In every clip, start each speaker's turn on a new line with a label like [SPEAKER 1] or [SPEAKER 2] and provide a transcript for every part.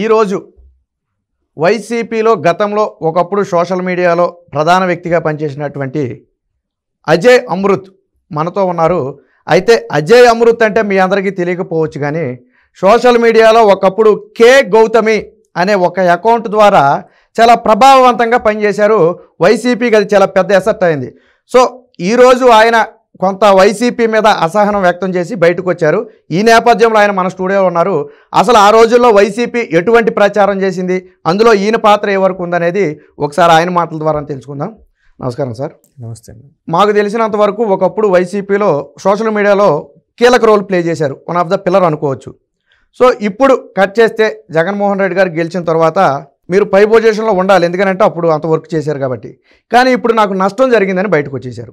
[SPEAKER 1] ఈరోజు వైసీపీలో గతంలో ఒకప్పుడు సోషల్ మీడియాలో ప్రధాన వ్యక్తిగా పనిచేసినటువంటి అజయ్ అమృత్ మనతో ఉన్నారు అయితే అజయ్ అమృత్ అంటే మీ అందరికీ తెలియకపోవచ్చు కానీ సోషల్ మీడియాలో ఒకప్పుడు కే గౌతమి అనే ఒక అకౌంట్ ద్వారా చాలా ప్రభావవంతంగా పనిచేశారు వైసీపీకి అది చాలా పెద్ద ఎసెట్ అయింది సో ఈరోజు ఆయన కొంత వైసీపీ మీద అసహనం వ్యక్తం చేసి బయటకు వచ్చారు ఈ నేపథ్యంలో ఆయన మన స్టూడియోలో ఉన్నారు అసలు ఆ రోజుల్లో వైసీపీ ఎటువంటి ప్రచారం చేసింది అందులో ఈయన పాత్ర ఏ వరకు ఉందనేది ఒకసారి ఆయన మాటల ద్వారా తెలుసుకుందాం నమస్కారం సార్ నమస్తే మాకు తెలిసినంత వరకు ఒకప్పుడు వైసీపీలో సోషల్ మీడియాలో కీలక రోల్ ప్లే చేశారు వన్ ఆఫ్ ద పిల్లర్ అనుకోవచ్చు సో ఇప్పుడు కట్ చేస్తే జగన్మోహన్ రెడ్డి గారు గెలిచిన తర్వాత మీరు పై పొజిషన్లో ఉండాలి ఎందుకంటే అప్పుడు అంత వర్క్ చేశారు కాబట్టి కానీ
[SPEAKER 2] ఇప్పుడు నాకు నష్టం జరిగిందని బయటకు వచ్చేసారు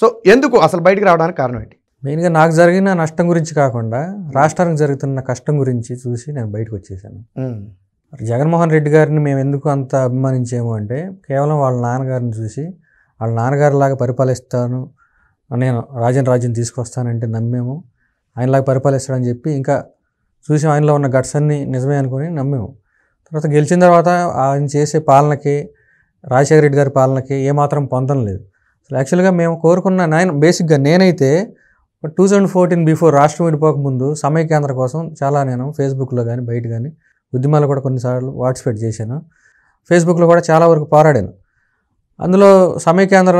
[SPEAKER 2] సో ఎందుకు అసలు బయటకు రావడానికి కారణం ఏంటి మెయిన్గా నాకు జరిగిన నష్టం గురించి కాకుండా రాష్ట్రానికి జరుగుతున్న కష్టం గురించి చూసి నేను బయటకు వచ్చేసాను జగన్మోహన్ రెడ్డి గారిని మేము ఎందుకు అంత అభిమానించాము అంటే కేవలం వాళ్ళ నాన్నగారిని చూసి వాళ్ళ నాన్నగారిలాగా పరిపాలిస్తాను నేను రాజన్ రాజ్యం తీసుకొస్తానంటే నమ్మేము ఆయనలాగా పరిపాలిస్తాడని చెప్పి ఇంకా చూసి ఆయనలో ఉన్న ఘట్స్ అన్ని నిజమే అనుకుని నమ్మేము తర్వాత గెలిచిన తర్వాత ఆయన చేసే పాలనకి రాజశేఖర రెడ్డి గారి పాలనకి ఏమాత్రం పొందడం లేదు యాక్చువల్గా మేము కోరుకున్న నేను బేసిక్గా నేనైతే టూ థౌజండ్ ఫోర్టీన్ బిఫోర్ రాష్ట్రం విడిపోకముందు సమయ కేంద్ర కోసం చాలా నేను ఫేస్బుక్లో కానీ బయట కానీ ఉద్యమాలు కూడా కొన్నిసార్లు పార్టిసిపేట్ చేశాను ఫేస్బుక్లో కూడా చాలా వరకు పోరాడాను అందులో సమయ కేంద్ర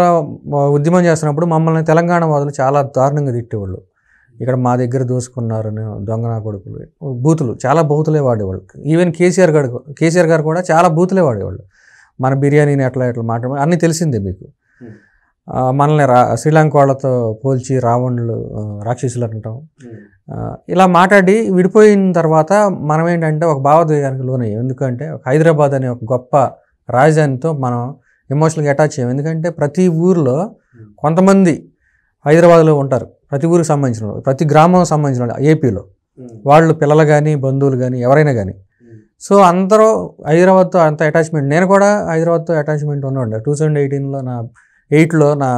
[SPEAKER 2] ఉద్యమం చేస్తున్నప్పుడు మమ్మల్ని తెలంగాణ వాదులు చాలా దారుణంగా తిట్టేవాళ్ళు ఇక్కడ మా దగ్గర దోసుకున్నారు దొంగనా కొడుకులు బూతులు చాలా బూతులే వాడేవాళ్ళు ఈవెన్ కేసీఆర్ గారు కేసీఆర్ గారు కూడా చాలా బూతులే వాడేవాళ్ళు మన బిర్యానీని ఎట్లా ఎట్లా మాట్లాడే అన్నీ తెలిసిందే మీకు hmm. మనల్ని రా శ్రీలంక వాళ్ళతో పోల్చి రావణులు రాక్షసులు అంటాం hmm. ఇలా మాట్లాడి విడిపోయిన తర్వాత మనం ఏంటంటే ఒక భావోద్వేగానికి లోనయ్యాం ఎందుకంటే ఒక హైదరాబాద్ అనే ఒక గొప్ప రాజధానితో మనం ఎమోషనల్గా అటాచ్ అయ్యాం ఎందుకంటే ప్రతి ఊరిలో hmm. కొంతమంది హైదరాబాద్లో ఉంటారు ప్రతి ఊరికి సంబంధించిన వాళ్ళు ప్రతి గ్రామం సంబంధించిన వాళ్ళు ఏపీలో hmm. వాళ్ళు పిల్లలు కానీ బంధువులు కానీ ఎవరైనా కానీ సో అందరూ హైదరాబాద్తో అంత అటాచ్మెంట్ నేను కూడా హైదరాబాద్తో అటాచ్మెంట్ ఉన్నాడు టూ థౌజండ్ ఎయిటీన్లో నా ఎయిట్లో నా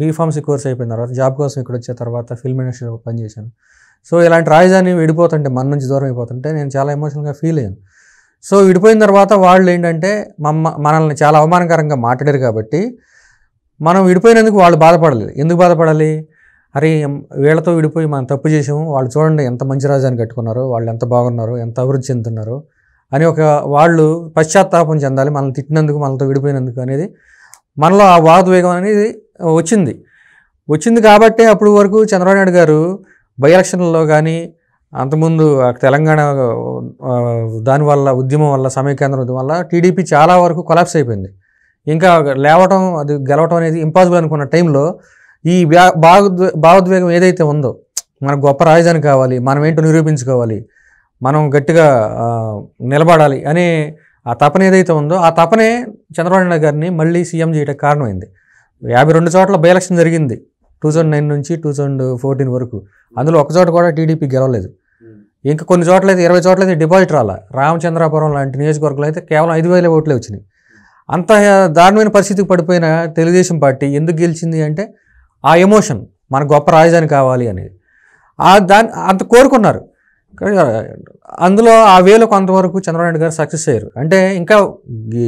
[SPEAKER 2] బీఫార్మసీ కోర్స్ అయిపోయిన తర్వాత జాబ్ కోసం ఇక్కడ వచ్చే తర్వాత ఫిల్మ్ ఇండస్ట్రీలో పనిచేశాను సో ఇలాంటి రాజధాని విడిపోతుంటే మన నుంచి దూరం అయిపోతుంటే నేను చాలా ఎమోషనల్గా ఫీల్ అయ్యాను సో విడిపోయిన తర్వాత వాళ్ళు ఏంటంటే మమ్మ మనల్ని చాలా అవమానకరంగా మాట్లాడారు కాబట్టి మనం విడిపోయినందుకు వాళ్ళు బాధపడలేదు ఎందుకు బాధపడాలి అరే వీళ్ళతో విడిపోయి మనం తప్పు చేసాము వాళ్ళు చూడండి ఎంత మంచి రాజాన్ని కట్టుకున్నారు వాళ్ళు ఎంత బాగున్నారు ఎంత అభివృద్ధి చెందుతున్నారు అని ఒక వాళ్ళు పశ్చాత్తాపం చెందాలి మనల్ని తిట్టినందుకు మనతో విడిపోయినందుకు అనేది మనలో ఆ భావోద్వేగం అనేది వచ్చింది వచ్చింది కాబట్టే అప్పుడు వరకు చంద్రబాబు నాయుడు గారు బై ఎలక్షన్లలో కానీ అంతకుముందు తెలంగాణ దానివల్ల ఉద్యమం వల్ల సమయకేంద్రం ఉద్యమం వల్ల టీడీపీ చాలా వరకు కొలాప్స్ అయిపోయింది ఇంకా లేవటం అది గెలవటం అనేది ఇంపాసిబుల్ అనుకున్న టైంలో ఈ భావోద్వే భావోద్వేగం ఏదైతే ఉందో మనకు గొప్ప రాజధాని కావాలి మనం ఏంటో నిరూపించుకోవాలి మనం గట్టిగా నిలబడాలి అనే ఆ తపన ఏదైతే ఉందో ఆ తపనే చంద్రబాబు నాయుడు గారిని మళ్ళీ సీఎం చేయడానికి కారణమైంది యాభై రెండు చోట్ల బై ఎలక్షన్ జరిగింది టూ థౌజండ్ నైన్ నుంచి టూ థౌజండ్ ఫోర్టీన్ వరకు అందులో ఒక చోట కూడా టీడీపీ గెలవలేదు hmm. ఇంకా కొన్ని చోట్ల అయితే ఇరవై చోట్ల అయితే డిపాజిట్ రాలా రామచంద్రాపురం లాంటి నియోజకవర్గంలో అయితే కేవలం ఐదు వేల ఓట్లే వచ్చినాయి అంత దారుణమైన పరిస్థితికి పడిపోయిన తెలుగుదేశం పార్టీ ఎందుకు గెలిచింది అంటే ఆ ఎమోషన్ మన గొప్ప రాజధాని కావాలి అనేది ఆ దాన్ని అంత కోరుకున్నారు అందులో ఆ వేలో కొంతవరకు చంద్రబాబు గారు సక్సెస్ అయ్యారు అంటే ఇంకా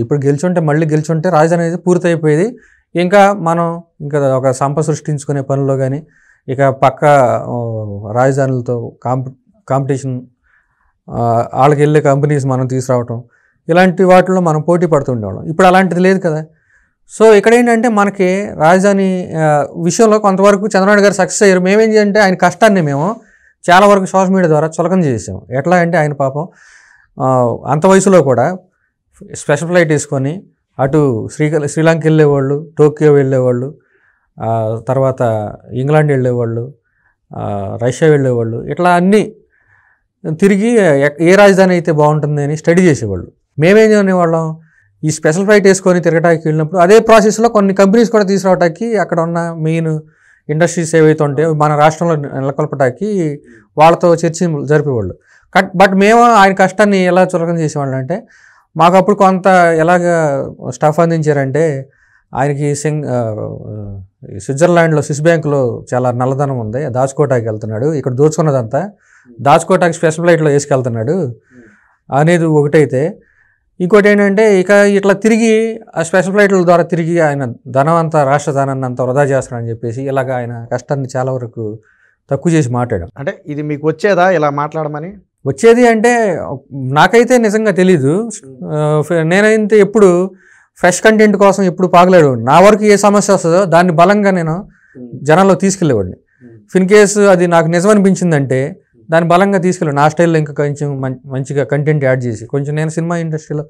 [SPEAKER 2] ఇప్పుడు గెలుచుంటే మళ్ళీ గెలుచుంటే రాజధాని అనేది పూర్తయిపోయేది ఇంకా మనం ఇంకా ఒక సంప సృష్టించుకునే పనిలో కానీ ఇక పక్క రాజధానులతో కాంపి కాంపిటీషన్ వాళ్ళకి వెళ్ళే కంపెనీస్ మనం తీసుకురావటం ఇలాంటి వాటిలో మనం పోటీ పడుతుండేవాళ్ళం ఇప్పుడు అలాంటిది లేదు కదా సో ఇక్కడ ఏంటంటే మనకి రాజధాని విషయంలో కొంతవరకు చంద్రబాబు గారు సక్సెస్ అయ్యారు మేమేం చేయాలంటే ఆయన కష్టాన్ని మేము చాలా వరకు సోషల్ మీడియా ద్వారా చులకం చేసాం ఎట్లా అంటే ఆయన పాపం అంత వయసులో కూడా స్పెషల్ ఫ్లైట్ తీసుకొని అటు శ్రీ శ్రీలంక వెళ్ళేవాళ్ళు టోక్యో వెళ్ళేవాళ్ళు తర్వాత ఇంగ్లాండ్ వెళ్ళేవాళ్ళు రష్యా వెళ్ళేవాళ్ళు ఇట్లా అన్నీ తిరిగి ఏ రాజధాని అయితే బాగుంటుంది అని స్టడీ చేసేవాళ్ళు మేమేం వాళ్ళం ఈ స్పెషల్ ఫ్లైట్ వేసుకొని తిరగడానికి వెళ్ళినప్పుడు అదే ప్రాసెస్లో కొన్ని కంపెనీస్ కూడా తీసుకురావడానికి అక్కడ ఉన్న మెయిన్ ఇండస్ట్రీస్ ఏవైతే ఉంటాయో మన రాష్ట్రంలో నెలకొల్పటానికి వాళ్ళతో చర్చి జరిపేవాళ్ళు కట్ బట్ మేము ఆయన కష్టాన్ని ఎలా చులకం చేసేవాళ్ళం అంటే మాకు అప్పుడు కొంత ఎలాగ స్టఫ్ అందించారంటే ఆయనకి సింగ్ స్విట్జర్లాండ్లో స్విస్ బ్యాంకులో చాలా నల్లధనం ఉంది దాచుకోటాకి వెళ్తున్నాడు ఇక్కడ దోచుకున్నదంతా దాచుకోటాకి స్పెషల్ ఫ్లైట్లో వేసుకెళ్తున్నాడు అనేది ఒకటైతే ఇంకోటి ఏంటంటే ఇక ఇట్లా తిరిగి ఆ స్పెషల్ ఫ్లైట్ల ద్వారా తిరిగి ఆయన ధనం అంతా రాష్ట్ర ధనాన్ని అంతా వృధా చేస్తారని చెప్పేసి ఇలాగ ఆయన కష్టాన్ని చాలా వరకు తక్కువ చేసి మాట్లాడాం
[SPEAKER 1] అంటే ఇది మీకు వచ్చేదా ఇలా మాట్లాడమని
[SPEAKER 2] వచ్చేది అంటే నాకైతే నిజంగా తెలీదు నేనైతే ఎప్పుడు ఫ్రెష్ కంటెంట్ కోసం ఎప్పుడు పాగలేడు నా వరకు ఏ సమస్య వస్తుందో దాన్ని బలంగా నేను జనంలో తీసుకెళ్ళేవాడిని ఫిన్ కేసు అది నాకు నిజం అనిపించిందంటే దాన్ని బలంగా తీసుకెళ్ళి నా స్టైల్లో ఇంకా కొంచెం మంచిగా కంటెంట్ యాడ్ చేసి కొంచెం నేను సినిమా ఇండస్ట్రీలో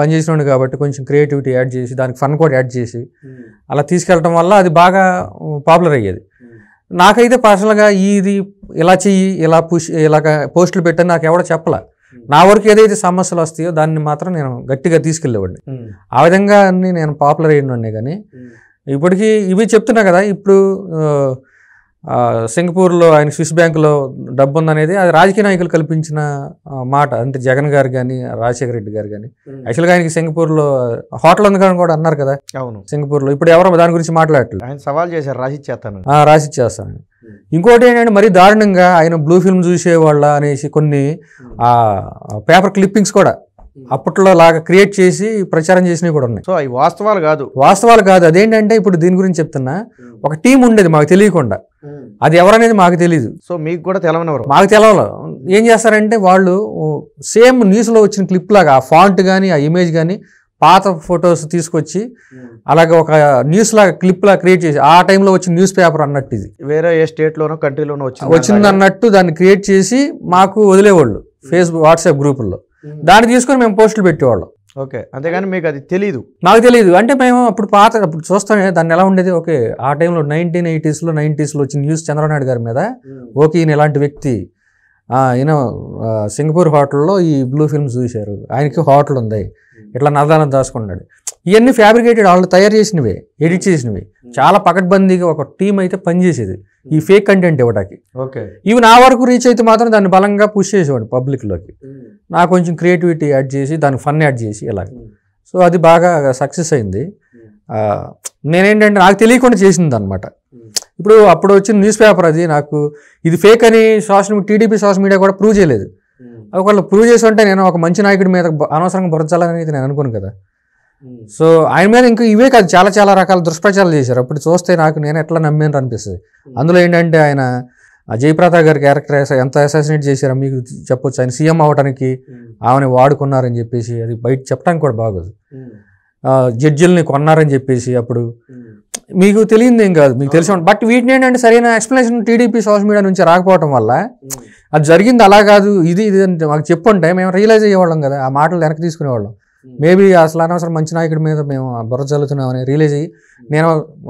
[SPEAKER 2] పనిచేసినాడు కాబట్టి కొంచెం క్రియేటివిటీ యాడ్ చేసి దానికి ఫన్ కూడా యాడ్ చేసి hmm. అలా తీసుకెళ్ళటం వల్ల అది బాగా పాపులర్ అయ్యేది hmm. నాకైతే పర్సనల్గా ఇది ఇలా చెయ్యి ఇలా పుష్ ఇలా పోస్టులు పెట్టని నాకు ఎవడో చెప్పలే hmm. నా వరకు ఏదైతే సమస్యలు వస్తాయో దాన్ని మాత్రం నేను గట్టిగా తీసుకెళ్ళేవాడిని ఆ విధంగా నేను పాపులర్ అయ్యిండే కానీ ఇప్పటికీ ఇవి చెప్తున్నా కదా ఇప్పుడు సింగపూర్లో ఆయన స్విస్ బ్యాంకులో డబ్బు ఉందనేది అది రాజకీయ నాయకులు కల్పించిన మాట అంటే జగన్ గారు కానీ రాజశేఖర రెడ్డి గారు కానీ యాక్చువల్గా ఆయనకి సింగపూర్లో హోటల్ ఉంది కానీ కూడా అన్నారు కదా అవును సింగపూర్లో ఇప్పుడు ఎవరు దాని గురించి మాట్లాడట్లేదు ఆయన
[SPEAKER 1] సవాల్ చేశారు రాసిచ్చేస్తాను
[SPEAKER 2] రాసిచ్చేస్తాను ఇంకోటి ఏంటంటే మరీ దారుణంగా ఆయన బ్లూ ఫిల్మ్ చూసేవాళ్ళ అనేసి కొన్ని పేపర్ క్లిప్పింగ్స్ కూడా Hmm. అప్పట్లో లాగా క్రియేట్ చేసి ప్రచారం చేసినవి కూడా ఉన్నాయి సో అవి వాస్తవాలు కాదు వాస్తవాలు కాదు అదేంటంటే ఇప్పుడు దీని గురించి చెప్తున్నా hmm. ఒక టీం ఉండేది మాకు తెలియకుండా hmm. అది ఎవరనేది మాకు తెలియదు సో
[SPEAKER 1] మీకు కూడా తెలవనవరు మాకు
[SPEAKER 2] తెలవాలి ఏం చేస్తారంటే వాళ్ళు సేమ్ న్యూస్లో వచ్చిన క్లిప్ లాగా ఆ ఫాంట్ కానీ ఆ ఇమేజ్ కానీ పాత ఫొటోస్ తీసుకొచ్చి అలాగే ఒక న్యూస్ లాగా క్లిప్ లాగా క్రియేట్ చేసి ఆ టైంలో వచ్చిన న్యూస్ పేపర్ అన్నట్టు ఇది వేరే ఏ స్టేట్లోనో కంట్రీలోనో వచ్చింది వచ్చింది అన్నట్టు దాన్ని క్రియేట్ చేసి మాకు వదిలేవాళ్ళు ఫేస్బుక్ వాట్సాప్ గ్రూపుల్లో దాన్ని తీసుకొని మేము పోస్టులు పెట్టేవాళ్ళం
[SPEAKER 1] ఓకే అంతేగాని మీకు అది తెలియదు
[SPEAKER 2] నాకు తెలియదు అంటే మేము అప్పుడు పాత అప్పుడు చూస్తాం దాన్ని ఎలా ఉండేది ఓకే ఆ టైంలో నైన్టీన్ ఎయిటీస్లో నైంటీస్లో వచ్చిన న్యూస్ చంద్రనాయుడు గారి మీద ఓకే ఈయన ఇలాంటి వ్యక్తి ఈయన సింగపూర్ హోటల్లో ఈ బ్లూ ఫిల్మ్స్ చూశారు ఆయనకి హోటల్ ఉంది ఇట్లా నదానం దాచుకున్నాడు ఇవన్నీ ఫ్యాబ్రికేటెడ్ వాళ్ళు తయారు చేసినవి ఎడిట్ చేసినవి చాలా పకడ్బందీగా ఒక టీం అయితే పనిచేసేది ఈ ఫేక్ కంటెంట్ ఇవ్వడానికి ఓకే ఇవి నా వరకు రీచ్ అయితే మాత్రం దాన్ని బలంగా పుష్ చేసేవాడు పబ్లిక్లోకి hmm. నా కొంచెం క్రియేటివిటీ యాడ్ చేసి దానికి ఫన్ యాడ్ చేసి ఇలాగ సో hmm. అది బాగా సక్సెస్ అయింది hmm. నేనేంటంటే నాకు తెలియకుండా చేసింది అనమాట ఇప్పుడు అప్పుడు వచ్చిన న్యూస్ పేపర్ అది నాకు ఇది ఫేక్ అని సోషల్ టీడీపీ సోషల్ మీడియా కూడా ప్రూవ్ చేయలేదు ఒకవేళ ప్రూవ్ చేసి ఉంటే నేను ఒక మంచి నాయకుడి మీద అనవసరంగా భరించాలని నేను అనుకోను కదా సో ఆయన మీద ఇంకా ఇవే కాదు చాలా చాలా రకాల దుష్ప్రచారాలు చేశారు అప్పుడు చూస్తే నాకు నేను ఎట్లా నమ్మేను అనిపిస్తుంది అందులో ఏంటంటే ఆయన జయప్రతా గారి క్యారెక్టర్ ఎంత అసాసినేట్ చేశారో మీకు చెప్పొచ్చు ఆయన సీఎం అవడానికి ఆమెని వాడుకున్నారని చెప్పేసి అది బయట చెప్పడానికి కూడా బాగోదు జడ్జిల్ని కొన్నారని చెప్పేసి అప్పుడు మీకు తెలియదు ఏం కాదు మీకు తెలిసి బట్ వీటిని ఏంటంటే సరైన ఎక్స్ప్లెనేషన్ టీడీపీ సోషల్ మీడియా నుంచి రాకపోవడం వల్ల అది జరిగింది అలా కాదు ఇది ఇది అంటే మాకు చెప్పు అంటే మేము రియలైజ్ అయ్యేవాళ్ళం కదా ఆ మాటలు వెనక్కి తీసుకునేవాళ్ళం మేబీ hmm. అసలు అనవసరం మంచి నాయకుడి మీద మేము బుర్ర చల్లుతున్నామని రిలీజ్ అయ్యి hmm. నేను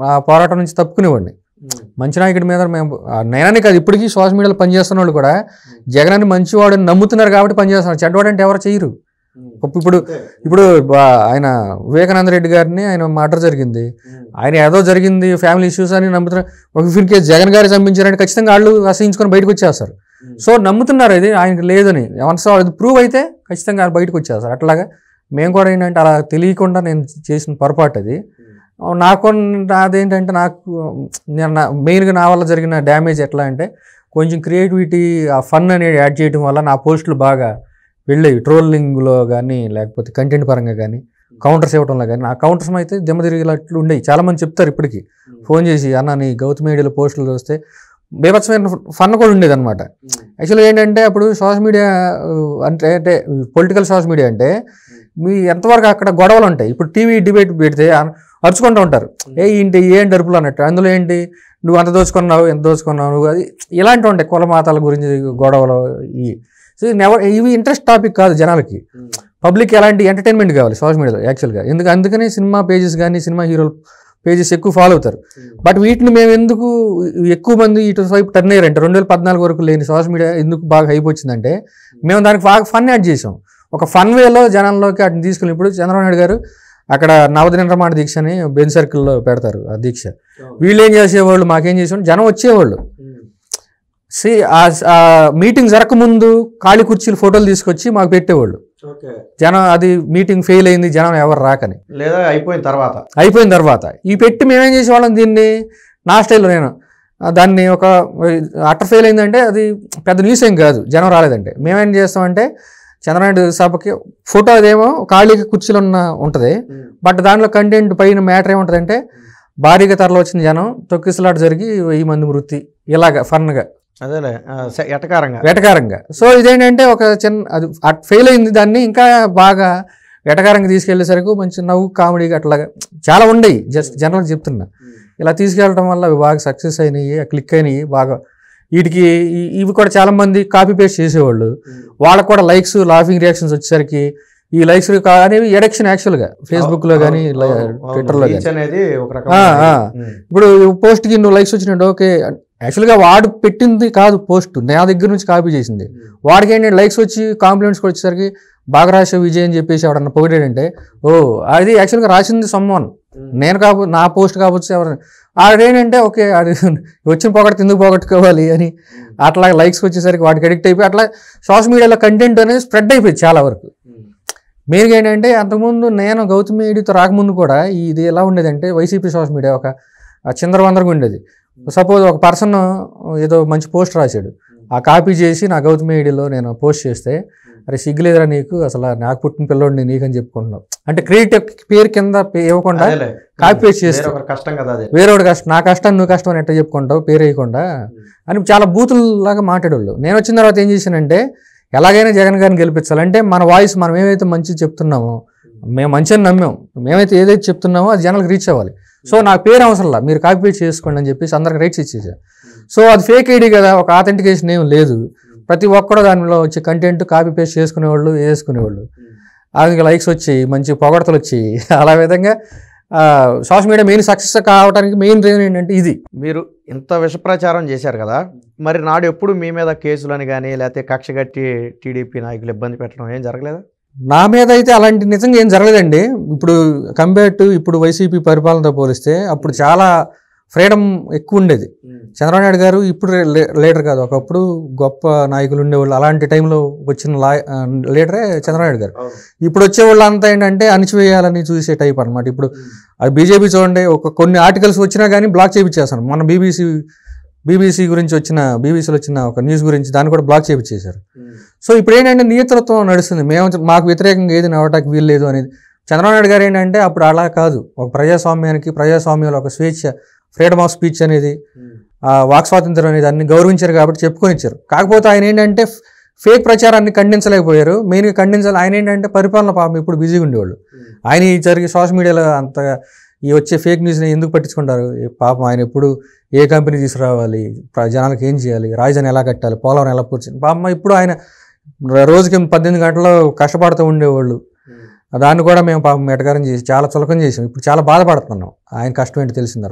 [SPEAKER 2] ఆ పోరాటం నుంచి తప్పుకునేవాడిని hmm. మంచి నాయకుడి మీద మేము నేనని కాదు ఇప్పటికీ సోషల్ మీడియాలో పనిచేస్తున్న వాళ్ళు కూడా జగన్ అని అని నమ్ముతున్నారు కాబట్టి పనిచేస్తున్నారు చెడ్డవాడు అంటే ఎవరు చేయరు ఇప్పుడు ఇప్పుడు ఆయన వివేకానంద రెడ్డి గారిని ఆయన మర్డర్ జరిగింది ఆయన ఏదో జరిగింది ఫ్యామిలీ ఇష్యూస్ అని నమ్ముతున్నారు ఒక ఫిన్ జగన్ గారి చంపించారని ఖచ్చితంగా వాళ్ళు అసహించుకొని బయటకు వచ్చేస్తారు సో నమ్ముతున్నారు ఇది ఆయనకు లేదని ఎవరి ప్రూవ్ అయితే ఖచ్చితంగా బయటకు వచ్చేస్తారు అట్లాగా మేము కూడా ఏంటంటే అలా తెలియకుండా నేను చేసిన పొరపాటు అది నాకు ఏంటంటే నాకు నేను మెయిన్గా నా వల్ల జరిగిన డ్యామేజ్ ఎట్లా అంటే కొంచెం క్రియేటివిటీ ఆ ఫన్ అనేది యాడ్ చేయడం వల్ల నా పోస్టులు బాగా వెళ్ళేవి ట్రోలింగ్లో కానీ లేకపోతే కంటెంట్ పరంగా కానీ కౌంటర్స్ ఇవ్వడంలో కానీ నా కౌంటర్స్ అయితే దిమ్మ తిరిగేటట్లు ఉండేవి చాలామంది చెప్తారు ఇప్పటికీ ఫోన్ చేసి అన్న నీ గౌతమ్ మీడియాలో పోస్టులు చూస్తే బీభత్సమైన ఫన్ కూడా ఉండేది అనమాట యాక్చువల్గా ఏంటంటే అప్పుడు సోషల్ మీడియా అంటే అంటే పొలిటికల్ సోషల్ మీడియా అంటే మీ ఎంతవరకు అక్కడ గొడవలు ఉంటాయి ఇప్పుడు టీవీ డిబేట్ పెడితే అరుచుకుంటూ ఉంటారు ఏ ఏంటి ఏంటి అరుపులు అన్నట్టు అందులో ఏంటి నువ్వు అంత దోచుకున్నావు ఎంత దోచుకున్నావు నువ్వు అది ఇలాంటివి ఉంటాయి కులమాతాల గురించి గొడవలు ఇవి సో నెవర్ ఇవి ఇంట్రెస్ట్ టాపిక్ కాదు జనాలకి పబ్లిక్ ఎలాంటి ఎంటర్టైన్మెంట్ కావాలి సోషల్ మీడియాలో యాక్చువల్గా ఎందుకు అందుకని సినిమా పేజెస్ కానీ సినిమా హీరోలు పేజెస్ ఎక్కువ ఫాలో అవుతారు బట్ వీటిని మేము ఎందుకు ఎక్కువ మంది ఇటు వైపు టర్న్ అయ్యారంటే రెండు వేల పద్నాలుగు వరకు లేని సోషల్ మీడియా ఎందుకు బాగా అయిపోయిందంటే మేము దానికి బాగా ఫన్ యాడ్ చేసాం ఒక ఫన్ వేలో జనంలోకి అటు తీసుకుని ఇప్పుడు చంద్రబాబు నాయుడు గారు అక్కడ నవనిర్మాణ దీక్ష అని బెన్ సర్కిల్లో పెడతారు ఆ దీక్ష వీళ్ళు ఏం చేసేవాళ్ళు మాకేం చేసేవాళ్ళు జనం వచ్చేవాళ్ళు సి ఆ మీటింగ్ జరగకముందు ఖాళీ కుర్చీలు ఫోటోలు తీసుకొచ్చి మాకు పెట్టేవాళ్ళు జనం అది మీటింగ్ ఫెయిల్ అయింది జనం ఎవరు రాకని
[SPEAKER 1] లేదా అయిపోయిన తర్వాత
[SPEAKER 2] అయిపోయిన తర్వాత ఈ పెట్టి మేమేం చేసేవాళ్ళం దీన్ని నా స్టైల్లో నేను దాన్ని ఒక అట్ట ఫెయిల్ అయిందంటే అది పెద్ద న్యూస్ ఏం కాదు జనం రాలేదంటే మేమేం చేస్తామంటే చంద్రనాయుడు సభకి ఫోటో అదేమో ఖాళీగా కుర్చీలో ఉన్న ఉంటుంది బట్ దాంట్లో కంటెంట్ పైన మ్యాటర్ ఏముంటుందంటే భారీగా తరలి వచ్చిన జనం తొక్కిసలాట జరిగి వెయ్యి మంది మృతి ఇలాగ ఫన్గా
[SPEAKER 1] అదేలే వెటకారంగా
[SPEAKER 2] సో ఇదేంటంటే ఒక చిన్న అది ఫెయిల్ అయింది దాన్ని ఇంకా బాగా వెటకారంగా తీసుకెళ్లేసరికి మంచి నవ్వు కామెడీగా అట్లాగా చాలా ఉండయి జస్ట్ జనరల్ చెప్తున్నా ఇలా తీసుకెళ్ళడం వల్ల అవి బాగా సక్సెస్ అయినాయి క్లిక్ అయినాయి బాగా వీటికి ఇవి కూడా చాలామంది కాపీ పేస్ట్ చేసేవాళ్ళు hmm. వాళ్ళకు కూడా లైక్స్ లాఫింగ్ రియాక్షన్స్ వచ్చేసరికి ఈ లైక్స్ అనేవి ఎడక్షన్ యాక్చువల్గా లో కానీ ట్విట్టర్లో అనేది hmm. ఇప్పుడు పోస్ట్కి నువ్వు లైక్స్ వచ్చినాడు ఓకే యాక్చువల్గా వాడు పెట్టింది కాదు పోస్ట్ నా దగ్గర నుంచి కాపీ చేసింది hmm. వాడికి ఏంటంటే లైక్స్ వచ్చి కాంప్లిమెంట్స్ కూడా వచ్చేసరికి బాగా రాసే విజయ్ అని చెప్పేసి ఎవరన్నా పొగిడాడంటే ఓ అది యాక్చువల్గా రాసింది సమ్మోన్ నేను కాబట్టి నా పోస్ట్ కాబట్టి ఎవరైనా ఆడేంటంటే ఓకే ఆడు వచ్చిన పోగొట్టు తిందుకు పోగొట్టుకోవాలి అని అట్లా లైక్స్ వచ్చేసరికి వాటికి అడిక్ట్ అయిపోయి అట్లా సోషల్ మీడియాలో కంటెంట్ అనేది స్ప్రెడ్ అయిపోయింది చాలా వరకు hmm. మెయిన్గా ఏంటంటే అంతకుముందు నేను గౌతమి మీడియాతో రాకముందు కూడా ఇది ఎలా ఉండేదంటే వైసీపీ సోషల్ మీడియా ఒక చిందరవందరగా ఉండేది సపోజ్ hmm. ఒక పర్సన్ ఏదో మంచి పోస్ట్ రాశాడు hmm. ఆ కాపీ చేసి నా గౌతమి మీడియాలో నేను పోస్ట్ చేస్తే అరే సిగ్గులేదురా నీకు అసలు నాకు పుట్టిన పిల్లోడిని అని చెప్పుకుంటున్నావు అంటే క్రెడిట్ పేరు కింద ఇవ్వకుండా కాపీ పేస్ట్ చేస్తావు కష్టం కదా వేరేవాడు కష్టం నా కష్టం నువ్వు కష్టం అని ఎట్లా చెప్పుకుంటావు పేరు వేయకుండా అని చాలా బూతుల్లాగా మాట్లాడేవాళ్ళు నేను వచ్చిన తర్వాత ఏం చేశానంటే ఎలాగైనా జగన్ గారిని గెలిపించాలి అంటే మన వాయిస్ మనం ఏమైతే మంచి చెప్తున్నామో మేము మంచిని నమ్మాం మేమైతే ఏదైతే చెప్తున్నామో అది జనాలకు రీచ్ అవ్వాలి సో నాకు పేరు అవసరంలా మీరు కాపీ చేసుకోండి అని చెప్పేసి అందరికి రైట్స్ ఇచ్చేసారు సో అది ఫేక్ ఐడి కదా ఒక ఆథెంటికేషన్ ఏం లేదు ప్రతి ఒక్కడు దానిలో వచ్చి కంటెంట్ కాపీ పేస్ట్ చేసుకునేవాళ్ళు వేసుకునేవాళ్ళు అలాగే లైక్స్ వచ్చి మంచి పొగడతలు వచ్చి అలా విధంగా సోషల్ మీడియా మెయిన్ సక్సెస్ కావడానికి మెయిన్ రీజన్ ఏంటంటే ఇది మీరు ఇంత విషప్రచారం చేశారు కదా మరి నాడు ఎప్పుడు మీ
[SPEAKER 1] మీద కేసులని కానీ లేకపోతే కక్ష కట్టి టీడీపీ నాయకులు ఇబ్బంది పెట్టడం ఏం జరగలేదా
[SPEAKER 2] నా మీద అయితే అలాంటి నిజంగా ఏం జరగలేదండి ఇప్పుడు కంపేర్ టు ఇప్పుడు వైసీపీ పరిపాలనతో పోలిస్తే అప్పుడు చాలా ఫ్రీడమ్ ఎక్కువ ఉండేది చంద్రబాబు నాయుడు గారు ఇప్పుడు లీడర్ కాదు ఒకప్పుడు గొప్ప నాయకులు ఉండేవాళ్ళు అలాంటి టైంలో వచ్చిన లీడరే చంద్రబాబు గారు ఇప్పుడు వచ్చేవాళ్ళు అంతా ఏంటంటే అణిచివేయాలని చూసే టైప్ అనమాట ఇప్పుడు అది బీజేపీ చూడండి ఒక కొన్ని ఆర్టికల్స్ వచ్చినా కానీ బ్లాక్ చేయించేస్తాను మన బీబీసీ బీబీసీ గురించి వచ్చిన బీబీసీలో వచ్చిన ఒక న్యూస్ గురించి దాన్ని కూడా బ్లాక్ చేయించేశారు సో ఇప్పుడు ఏంటంటే నియంత్రత్వం నడుస్తుంది మేము మాకు వ్యతిరేకంగా ఏది నడవటానికి వీల్లేదు అనేది చంద్రబాబు నాయుడు గారు ఏంటంటే అప్పుడు అలా కాదు ఒక ప్రజాస్వామ్యానికి ప్రజాస్వామ్యంలో ఒక స్వేచ్ఛ ఫ్రీడమ్ ఆఫ్ స్పీచ్ అనేది వాక్ స్వాతంత్రం అనేది అన్ని గౌరవించారు కాబట్టి చెప్పుకొని ఇచ్చారు కాకపోతే ఆయన ఏంటంటే ఫేక్ ప్రచారాన్ని ఖండించలేకపోయారు మెయిన్గా ఖండించాలి ఆయన ఏంటంటే పరిపాలన పాపం ఇప్పుడు బిజీగా ఉండేవాళ్ళు ఆయన ఈ జరిగే సోషల్ మీడియాలో అంతగా ఈ వచ్చే ఫేక్ న్యూస్ని ఎందుకు పట్టించుకుంటారు పాపం ఆయన ఎప్పుడు ఏ కంపెనీ తీసుకురావాలి జనాలకు ఏం చేయాలి రాజధాని ఎలా కట్టాలి పోలవరం ఎలా పూర్చి పాపం ఇప్పుడు ఆయన రోజుకి పద్దెనిమిది గంటలు కష్టపడుతూ ఉండేవాళ్ళు దాన్ని కూడా మేము పాపం ఎటకారం చేసి చాలా చులకం చేసాం ఇప్పుడు చాలా బాధపడుతున్నాం ఆయన కష్టం ఏంటి తెలిసిన తర్వాత